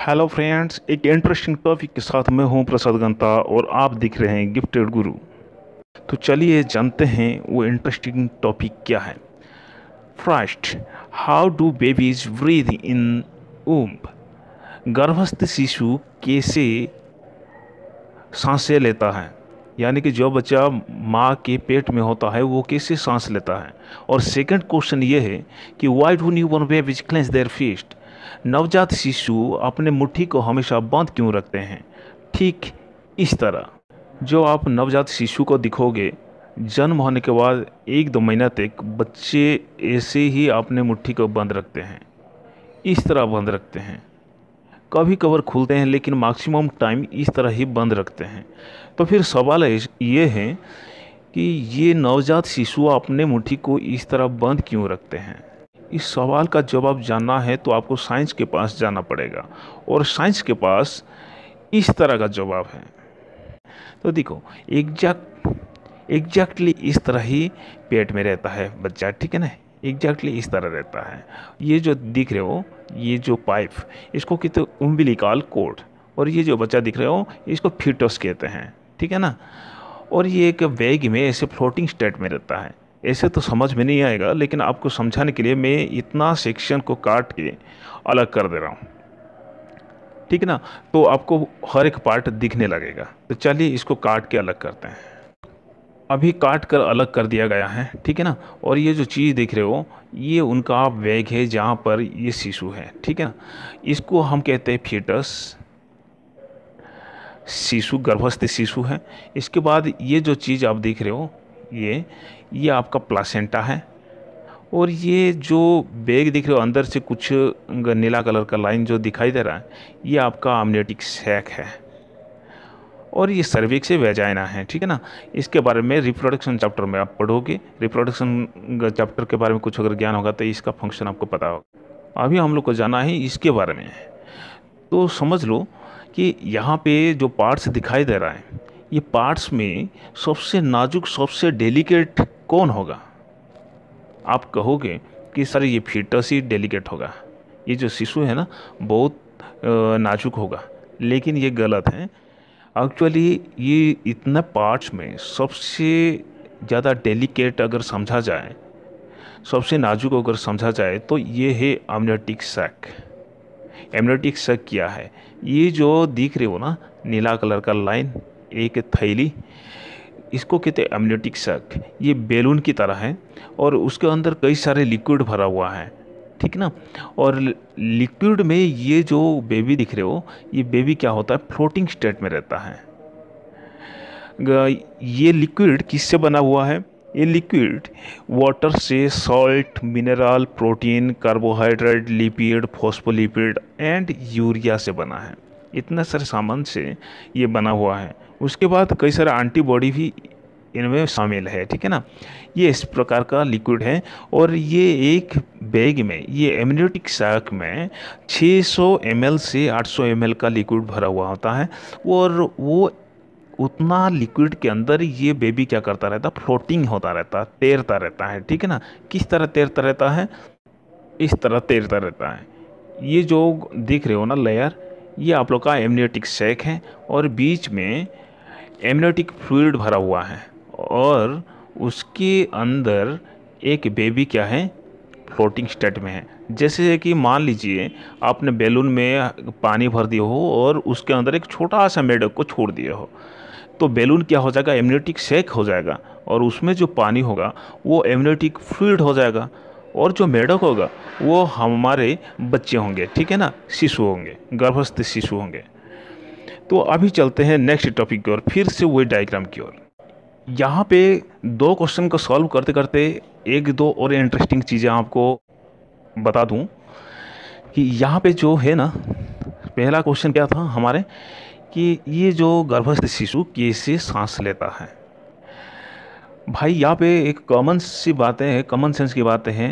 hello friends एक interesting topic के साथ मैं हूं प्रसाद गंता और आप दिख रहे हैं गिफ्टेड गुरु तो चलिए जानते हैं वो इंटरेस्टिंग टॉपिक क्या है first how do babies breathe in womb गर्भस्थ शिशु कैसे सांसें लेता है यानी कि जो बच्चा माँ के पेट में होता है वो कैसे सांस लेता है और सेकंड क्वेश्चन ये है कि why do newborn babies clench their fists नवजात शिशु अपने मुट्ठी को हमेशा बंद क्यों रखते हैं ठीक इस तरह जो आप नवजात शिशु को दिखोगे जन्म होने के बाद एक दो महीना तक बच्चे ऐसे ही अपने मुट्ठी को बंद रखते हैं इस तरह बंद रखते हैं कभी कवर खुलते हैं लेकिन मैक्सिमम टाइम इस तरह ही बंद रखते हैं तो फिर सवाल ये है कि ये नवजात शिशु अपने मुट्ठी को इस तरह बंद क्यों रखते हैं इस सवाल का जवाब जानना है तो आपको साइंस के पास जाना पड़ेगा और साइंस के पास इस तरह का जवाब है तो देखो एग्जैक्ट एग्जैक्टली इस तरह ही पेट में रहता है बच्चा ठीक है ना एग्जैक्टली इस तरह रहता है ये जो दिख रहे हो ये जो पाइप इसको कहते तो उम्बिलिकाल कोड और ये जो बच्चा दिख रहे हो इसको फिटोस कहते हैं ठीक है ना और ये एक बैग में ऐसे फ्लोटिंग स्टेट में रहता है ऐसे तो समझ में नहीं आएगा लेकिन आपको समझाने के लिए मैं इतना सेक्शन को काट के अलग कर दे रहा हूँ ठीक है ना तो आपको हर एक पार्ट दिखने लगेगा तो चलिए इसको काट के अलग करते हैं अभी काट कर अलग कर दिया गया है ठीक है ना और ये जो चीज़ देख रहे हो ये उनका वेग है जहाँ पर ये शिशु है ठीक है ना इसको हम कहते हैं फीटस शिशु गर्भस्थ शिशु है इसके बाद ये जो चीज़ आप देख रहे हो ये ये आपका प्लासेंटा है और ये जो बैग दिख रहे हो अंदर से कुछ नीला कलर का लाइन जो दिखाई दे रहा है ये आपका आमनेटिक सैक है और ये सर्विक से वेजाइना है ठीक है ना इसके बारे में रिप्रोडक्शन चैप्टर में आप पढ़ोगे रिप्रोडक्शन चैप्टर के बारे में कुछ अगर ज्ञान होगा तो इसका फंक्शन आपको पता होगा अभी हम लोग को जाना है इसके बारे में तो समझ लो कि यहाँ पे जो पार्ट्स दिखाई दे रहा है ये पार्ट्स में सबसे नाजुक सबसे डेलिकेट कौन होगा आप कहोगे कि सर ये फिटस ही डेलिकेट होगा ये जो शिशु है ना बहुत नाजुक होगा लेकिन ये गलत है एक्चुअली ये इतना पार्ट्स में सबसे ज़्यादा डेलिकेट अगर समझा जाए सबसे नाजुक अगर समझा जाए तो ये है एमनेटिक सैक एमनेटिक सैक क्या है ये जो दिख रहे हो ना नीला कलर का लाइन एक थैली इसको कहते हैं एमनेटिक शक ये बैलून की तरह है और उसके अंदर कई सारे लिक्विड भरा हुआ है ठीक ना और लिक्विड में ये जो बेबी दिख रहे हो ये बेबी क्या होता है फ्लोटिंग स्टेट में रहता है ये लिक्विड किससे बना हुआ है ये लिक्विड वाटर से salt mineral protein carbohydrate lipid phospholipid and urea से बना है इतना सारे सामान से ये बना हुआ है उसके बाद कई सारे एंटीबॉडी भी इनमें शामिल है ठीक है ना ये इस प्रकार का लिक्विड है और ये एक बैग में ये एम्यूनिटिक साक में 600 सौ से 800 सौ का लिक्विड भरा हुआ होता है और वो उतना लिक्विड के अंदर ये बेबी क्या करता रहता फ्लोटिंग होता रहता तैरता रहता है ठीक है ना किस तरह तैरता रहता है इस तरह तैरता रहता है ये जो देख रहे हो ना लेयर ये आप लोग का एमनियोटिक सेक है और बीच में एमनियोटिक फ्लूड भरा हुआ है और उसके अंदर एक बेबी क्या है फ्लोटिंग स्टेट में है जैसे कि मान लीजिए आपने बैलून में पानी भर दिया हो और उसके अंदर एक छोटा सा मेढक को छोड़ दिया हो तो बैलून क्या हो जाएगा एमनियोटिक सेक हो जाएगा और उसमें जो पानी होगा वो एमनियोटिक फ्लूड हो जाएगा और जो मेढक होगा वो हमारे बच्चे होंगे ठीक है ना शिशु होंगे गर्भस्थ शिशु होंगे तो अभी चलते हैं नेक्स्ट टॉपिक की ओर फिर से वही डायग्राम की ओर यहाँ पे दो क्वेश्चन को सॉल्व करते करते एक दो और इंटरेस्टिंग चीज़ें आपको बता दूँ कि यहाँ पे जो है ना पहला क्वेश्चन क्या था हमारे कि ये जो गर्भस्थ शिशु कैसे सांस लेता है भाई यहाँ पे एक कॉमन सी बातें हैं कॉमन सेंस की बातें हैं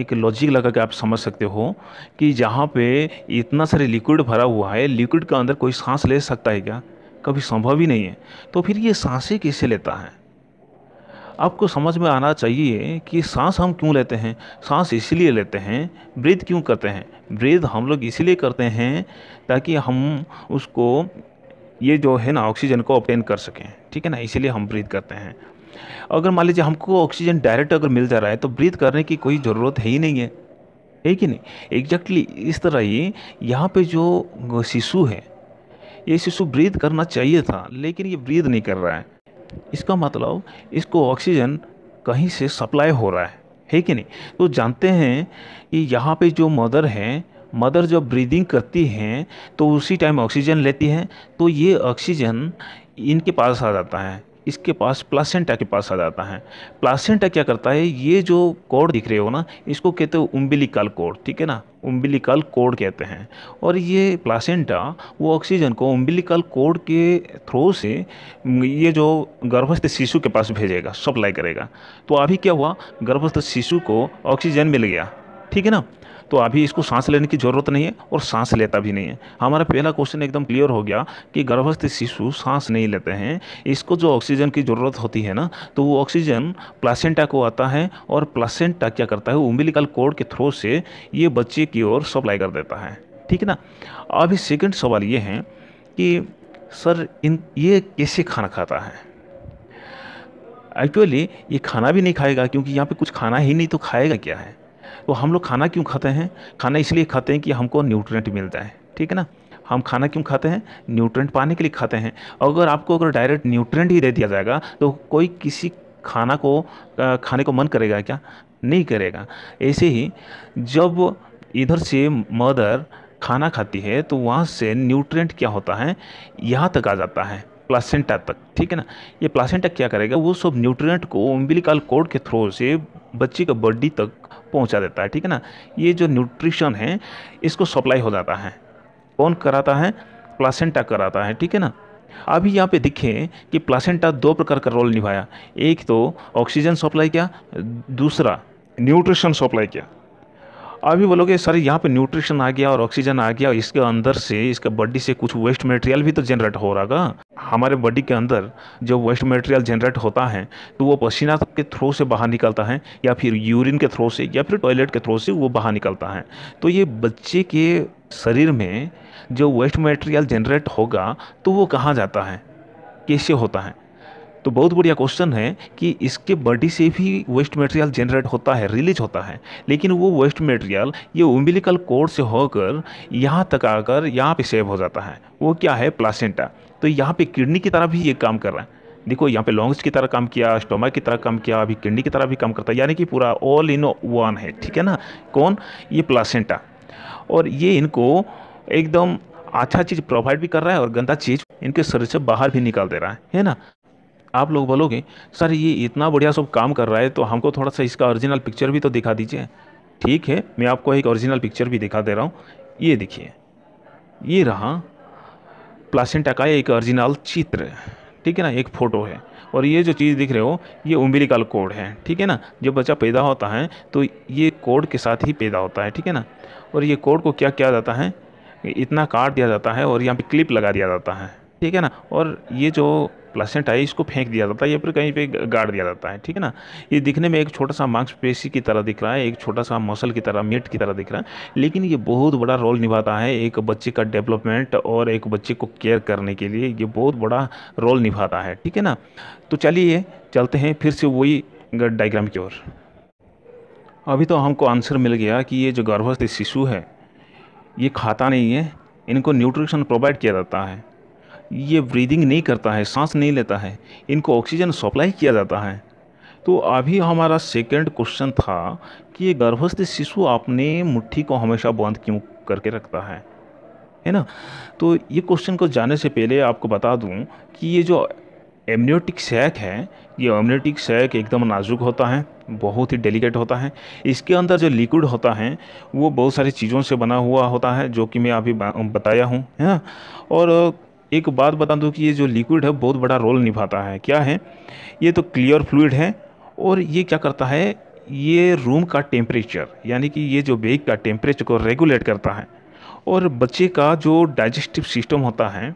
एक लॉजिक लगा के आप समझ सकते हो कि जहाँ पे इतना सारे लिक्विड भरा हुआ है लिक्विड का अंदर कोई सांस ले सकता है क्या कभी संभव ही नहीं है तो फिर ये सांसें कैसे लेता है आपको समझ में आना चाहिए कि सांस हम क्यों लेते हैं सांस इसलिए लेते हैं ब्रीद क्यों करते हैं ब्रीद हम लोग इसीलिए करते हैं ताकि हम उसको ये जो है ना ऑक्सीजन को ऑप्टेन कर सकें ठीक है ना इसीलिए हम ब्रीद करते हैं अगर मान लीजिए हमको ऑक्सीजन डायरेक्ट अगर मिल जा रहा है तो ब्रीथ करने की कोई ज़रूरत है ही नहीं है है कि नहीं एग्जैक्टली exactly इस तरह ही यहाँ पे जो शिशु है ये शिशु ब्रीद करना चाहिए था लेकिन ये ब्रीद नहीं कर रहा है इसका मतलब इसको ऑक्सीजन कहीं से सप्लाई हो रहा है है कि नहीं तो जानते हैं कि यहाँ पे जो मदर हैं मदर जब ब्रीदिंग करती हैं तो उसी टाइम ऑक्सीजन लेती हैं तो ये ऑक्सीजन इनके पास आ जाता है इसके पास प्लासेंटा के पास आ जाता है प्लासेंटा क्या करता है ये जो कोड दिख रहे हो ना इसको कहते हो उम्बिलिकल कोड ठीक है ना उम्बिलिकल कोड कहते हैं और ये प्लासेंटा वो ऑक्सीजन को उम्बिलिकल कोड के थ्रू से ये जो गर्भस्थ शिशु के पास भेजेगा सप्लाई करेगा तो अभी क्या हुआ गर्भस्थ शिशु को ऑक्सीजन मिल गया ठीक है ना तो अभी इसको सांस लेने की ज़रूरत नहीं है और सांस लेता भी नहीं है हमारा पहला क्वेश्चन एकदम क्लियर हो गया कि गर्भस्थ शिशु सांस नहीं लेते हैं इसको जो ऑक्सीजन की ज़रूरत होती है ना तो वो ऑक्सीजन प्लासेंटा को आता है और प्लासेंटा क्या करता है उम्बिलिकल कोड के थ्रू से ये बच्चे की ओर सप्लाई कर देता है ठीक है ना अभी सेकेंड सवाल ये है कि सर इन ये कैसे खाना खाता है एक्चुअली ये खाना भी नहीं खाएगा क्योंकि यहाँ पे कुछ खाना ही नहीं तो खाएगा क्या है तो हम लोग खाना क्यों खाते हैं खाना इसलिए खाते हैं कि हमको न्यूट्रेंट मिलता है ठीक है ना हम खाना क्यों खाते हैं न्यूट्रेंट पाने के लिए खाते हैं अगर आपको अगर डायरेक्ट न्यूट्रेंट ही दे दिया जाएगा तो कोई किसी खाना को खाने को मन करेगा क्या नहीं करेगा ऐसे ही जब इधर से मदर खाना खाती है तो वहाँ से न्यूट्रेंट क्या होता है यहाँ तक आ जाता है प्लासेंटा तक ठीक है ना ये प्लासेंटा क्या करेगा वो सब न्यूट्रिएंट को उम्बिलिकल कोड के थ्रू से बच्चे का बॉडी तक पहुंचा देता है ठीक है ना ये जो न्यूट्रिशन है इसको सप्लाई हो जाता है कौन कराता है प्लासेंटा कराता है ठीक है ना अभी यहाँ पे देखें कि प्लासेंटा दो प्रकार का रोल निभाया एक तो ऑक्सीजन सप्लाई किया दूसरा न्यूट्रिशन सप्लाई किया अभी बोलोगे सर यहाँ पे न्यूट्रिशन आ गया और ऑक्सीजन आ गया इसके अंदर से इसके बॉडी से कुछ वेस्ट मटेरियल भी तो जनरेट हो रहा हमारे बॉडी के अंदर जो वेस्ट मटेरियल जनरेट होता है तो वो पसीना के थ्रो से बाहर निकलता है या फिर यूरिन के थ्रो से या फिर टॉयलेट के थ्रो से वो बाहर निकलता है तो ये बच्चे के शरीर में जो वेस्ट मटेरियल जनरेट होगा तो वो कहाँ जाता है कैसे होता है तो बहुत बढ़िया क्वेश्चन है कि इसके बॉडी से भी वेस्ट मटेरियल जनरेट होता है रिलीज होता है लेकिन वो वेस्ट मटेरियल ये उम्बिलिकल कोड से होकर यहाँ तक आकर यहाँ पे सेव हो जाता है वो क्या है प्लासेंटा तो यहाँ पे किडनी की तरह भी ये काम कर रहा है देखो यहाँ पे लॉन्ग्स की तरह काम किया स्टोमा की तरह काम किया अभी किडनी की तरह भी काम करता है यानी कि पूरा ऑल इन वन है ठीक है ना कौन ये प्लासेंटा और ये इनको एकदम अच्छा चीज़ प्रोवाइड भी कर रहा है और गंदा चीज़ इनके शरीर से बाहर भी निकाल दे रहा है है ना आप लोग बोलोगे सर ये इतना बढ़िया सब काम कर रहा है तो हमको थोड़ा सा इसका ओरिजिनल पिक्चर भी तो दिखा दीजिए ठीक है मैं आपको एक ओरिजिनल पिक्चर भी दिखा दे रहा हूँ ये देखिए ये रहा प्लासेंटा का एक ओरिजिनल चित्र ठीक है ना एक फ़ोटो है और ये जो चीज़ दिख रहे हो ये उम्बिलिकल कोड है ठीक है ना जब बच्चा पैदा होता है तो ये कोड के साथ ही पैदा होता है ठीक है ना और ये कोड को क्या किया जाता है इतना काट दिया जाता है और यहाँ पे क्लिप लगा दिया जाता है ठीक है ना और ये जो प्लसेंट है इसको फेंक दिया जाता है या फिर कहीं पे गाड़ दिया जाता है ठीक है ना ये दिखने में एक छोटा सा मांसपेशी की तरह दिख रहा है एक छोटा सा मसल की तरह मीट की तरह दिख रहा है लेकिन ये बहुत बड़ा रोल निभाता है एक बच्चे का डेवलपमेंट और एक बच्चे को केयर करने के लिए ये बहुत बड़ा रोल निभाता है ठीक है ना तो चलिए चलते हैं फिर से वही डाइग्राम की ओर अभी तो हमको आंसर मिल गया कि ये जो गर्भस्थ शिशु है ये खाता नहीं है इनको न्यूट्रिशन प्रोवाइड किया जाता है ये ब्रीदिंग नहीं करता है सांस नहीं लेता है इनको ऑक्सीजन सप्लाई किया जाता है तो अभी हमारा सेकंड क्वेश्चन था कि ये गर्भस्थ शिशु अपने मुट्ठी को हमेशा बंद क्यों करके रखता है है ना तो ये क्वेश्चन को जाने से पहले आपको बता दूं कि ये जो एम्योटिक सैक है ये एम्योटिक सैक एकदम नाजुक होता है बहुत ही डेलिकेट होता है इसके अंदर जो लिक्विड होता है वो बहुत सारी चीज़ों से बना हुआ होता है जो कि मैं अभी बताया हूँ है ना और एक बात बता दूँ कि ये जो लिक्विड है बहुत बड़ा रोल निभाता है क्या है ये तो क्लियर फ्लूड है और ये क्या करता है ये रूम का टेम्परेचर यानी कि ये जो बेग का टेम्परेचर को रेगुलेट करता है और बच्चे का जो डाइजेस्टिव सिस्टम होता है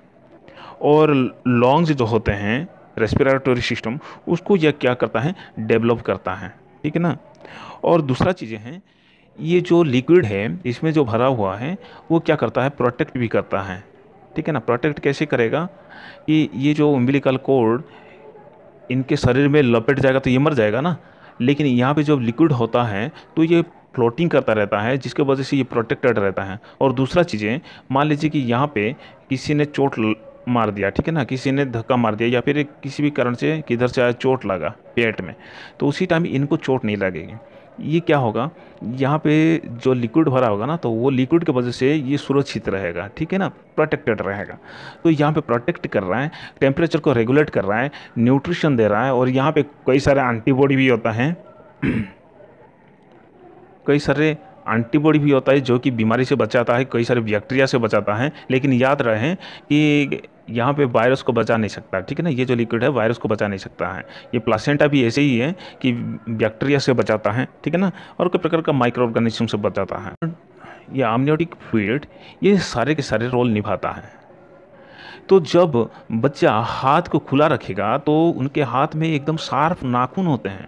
और लॉन्ग्स जो होते हैं रेस्पिरेटरी सिस्टम उसको यह क्या करता है डेवलप करता है ठीक है ना और दूसरा चीज़ें हैं ये जो लिक्विड है इसमें जो भरा हुआ है वो क्या करता है प्रोटेक्ट भी करता है ठीक है ना प्रोटेक्ट कैसे करेगा कि ये जो उम्बिलिकल कोड इनके शरीर में लपेट जाएगा तो ये मर जाएगा ना लेकिन यहाँ पे जब लिक्विड होता है तो ये फ्लोटिंग करता रहता है जिसके वजह से ये प्रोटेक्टेड रहता है और दूसरा चीज़ें मान लीजिए कि यहाँ पे किसी ने चोट मार दिया ठीक है ना किसी ने धक्का मार दिया या फिर किसी भी कारण से किधर से आया चोट लगा पेट में तो उसी टाइम इनको चोट नहीं लगेगी ये क्या होगा यहाँ पे जो लिक्विड भरा होगा ना तो वो लिक्विड की वजह से ये सुरक्षित रहेगा ठीक है ना प्रोटेक्टेड रहेगा तो यहाँ पे प्रोटेक्ट कर रहा है टेम्परेचर को रेगुलेट कर रहा है न्यूट्रिशन दे रहा है और यहाँ पे कई सारे एंटीबॉडी भी होता है कई सारे एंटीबॉडी भी होता है जो कि बीमारी से बचाता है कई सारे बैक्टीरिया से बचाता है लेकिन याद रहें कि यहाँ पे वायरस को बचा नहीं सकता ठीक है ना ये जो लिक्विड है वायरस को बचा नहीं सकता है ये प्लासेंटा भी ऐसे ही है कि बैक्टीरिया से बचाता है ठीक है ना और कई प्रकार का माइक्रो ऑर्गेनिज्म से बचाता है ये आमनियोटिक फील्ड ये सारे के सारे रोल निभाता है तो जब बच्चा हाथ को खुला रखेगा तो उनके हाथ में एकदम शार्प नाखून होते हैं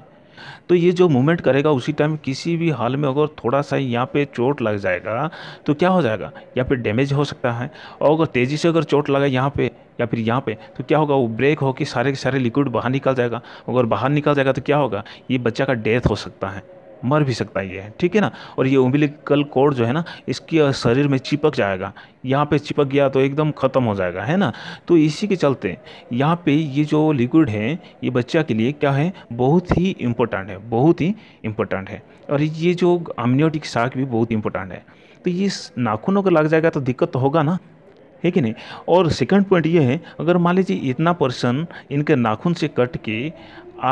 तो ये जो मूवमेंट करेगा उसी टाइम किसी भी हाल में अगर थोड़ा सा यहाँ पे चोट लग जाएगा तो क्या हो जाएगा यहाँ पे डैमेज हो सकता है और अगर तेज़ी से अगर चोट लगा यहाँ पे या फिर यहाँ पे तो क्या होगा वो ब्रेक होकर सारे के सारे लिक्विड बाहर निकल जाएगा अगर बाहर निकल जाएगा तो क्या होगा ये बच्चा का डेथ हो सकता है मर भी सकता है ये ठीक है ना और ये उम्बिलिकल कोड जो है ना इसके शरीर में चिपक जाएगा यहाँ पे चिपक गया तो एकदम ख़त्म हो जाएगा है ना तो इसी के चलते यहाँ पे ये जो लिक्विड है ये बच्चा के लिए क्या है बहुत ही इम्पोर्टेंट है बहुत ही इम्पोर्टेंट है और ये जो अम्नियोटिक शाक भी बहुत इम्पोर्टेंट है तो ये नाखूनों को लग जाएगा तो दिक्कत तो होगा ना है कि नहीं और सेकंड पॉइंट ये है अगर मान लीजिए इतना पर्सन इनके नाखून से कट के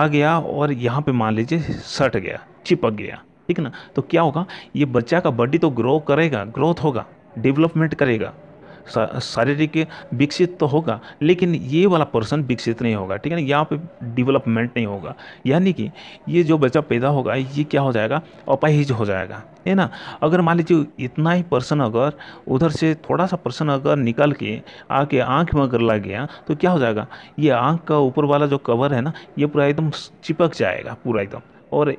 आ गया और यहाँ पे मान लीजिए सट गया चिपक गया ठीक ना तो क्या होगा ये बच्चा का बॉडी तो ग्रो करेगा ग्रोथ होगा डेवलपमेंट करेगा शारीरिक विकसित तो होगा लेकिन ये वाला पर्सन विकसित नहीं होगा ठीक है ना यहाँ पे डेवलपमेंट नहीं होगा यानी कि ये जो बच्चा पैदा होगा ये क्या हो जाएगा अपाहिज हो जाएगा है ना अगर मान लीजिए इतना ही पर्सन अगर उधर से थोड़ा सा पर्सन अगर निकल के आके आँख में अगर लग गया तो क्या हो जाएगा ये आँख का ऊपर वाला जो कवर है ना ये पूरा एकदम चिपक जाएगा पूरा एकदम और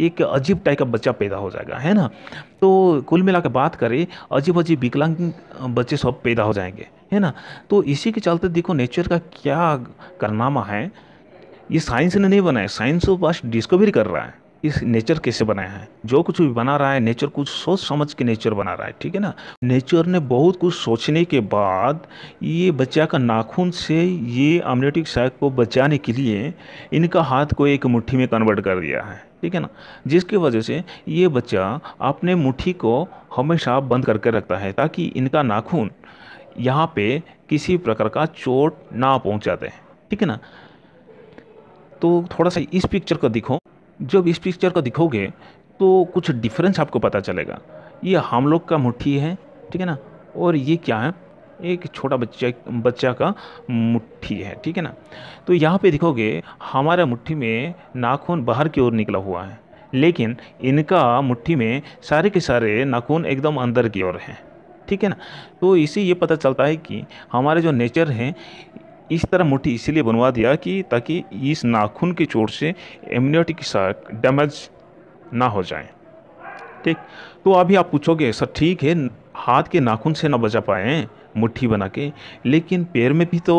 एक अजीब टाइप का बच्चा पैदा हो जाएगा है ना तो कुल मिला के बात करें अजीब अजीब विकलांग बच्चे सब पैदा हो जाएंगे है ना तो इसी के चलते देखो नेचर का क्या करनामा है ये साइंस ने नहीं बनाया साइंस तो बस डिस्कवरी कर रहा है इस नेचर कैसे बनाया है जो कुछ भी बना रहा है नेचर कुछ सोच समझ के नेचर बना रहा है ठीक है ना नेचर ने बहुत कुछ सोचने के बाद ये बच्चा का नाखून से ये आमलेटिक साइक को बचाने के लिए इनका हाथ को एक मुट्ठी में कन्वर्ट कर दिया है ठीक है ना जिसकी वजह से ये बच्चा अपने मुट्ठी को हमेशा बंद करके रखता है ताकि इनका नाखून यहाँ पे किसी प्रकार का चोट ना पहुँचाते हैं ठीक है ना तो थोड़ा सा इस पिक्चर को दिखो जब इस पिक्चर को दिखोगे तो कुछ डिफरेंस आपको पता चलेगा ये हम लोग का मुट्ठी है ठीक है ना और ये क्या है एक छोटा बच्चा बच्चा का मुट्ठी है ठीक है ना तो यहाँ पे देखोगे हमारे मुट्ठी में नाखून बाहर की ओर निकला हुआ है लेकिन इनका मुट्ठी में सारे के सारे नाखून एकदम अंदर की ओर हैं ठीक है ना तो इसी ये पता चलता है कि हमारे जो नेचर हैं इस तरह मुट्ठी इसीलिए बनवा दिया कि ताकि इस नाखून की चोट से इम्यूनिटी की साथ डैमेज ना हो जाए ठीक तो अभी आप पूछोगे सर ठीक है हाथ के नाखून से ना बचा पाएँ मुट्ठी बना के लेकिन पैर में भी तो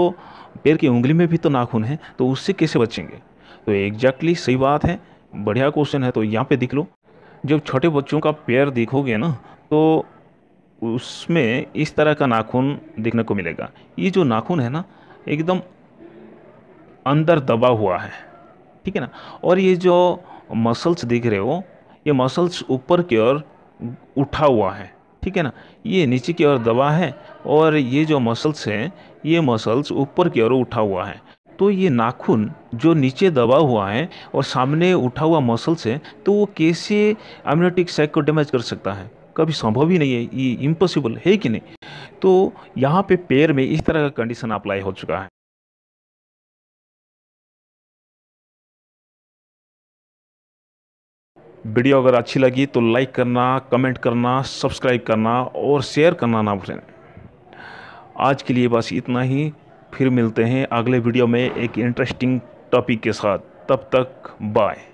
पैर की उंगली में भी तो नाखून है तो उससे कैसे बचेंगे तो एग्जैक्टली सही बात है बढ़िया क्वेश्चन है तो यहाँ पे दिख लो जब छोटे बच्चों का पैर देखोगे ना तो उसमें इस तरह का नाखून देखने को मिलेगा ये जो नाखून है ना एकदम अंदर दबा हुआ है ठीक है ना और ये जो मसल्स देख रहे हो ये मसल्स ऊपर की ओर उठा हुआ है ठीक है ना ये नीचे की ओर दबा है और ये जो मसल्स हैं ये मसल्स ऊपर की ओर उठा हुआ है तो ये नाखून जो नीचे दबा हुआ है और सामने उठा हुआ मसल्स है तो वो कैसे एमनेटिक सैक को डैमेज कर सकता है कभी संभव ही नहीं है ये इम्पॉसिबल है कि नहीं तो यहाँ पे पैर में इस तरह का कंडीशन अप्लाई हो चुका है वीडियो अगर अच्छी लगी तो लाइक करना कमेंट करना सब्सक्राइब करना और शेयर करना ना भूलें आज के लिए बस इतना ही फिर मिलते हैं अगले वीडियो में एक इंटरेस्टिंग टॉपिक के साथ तब तक बाय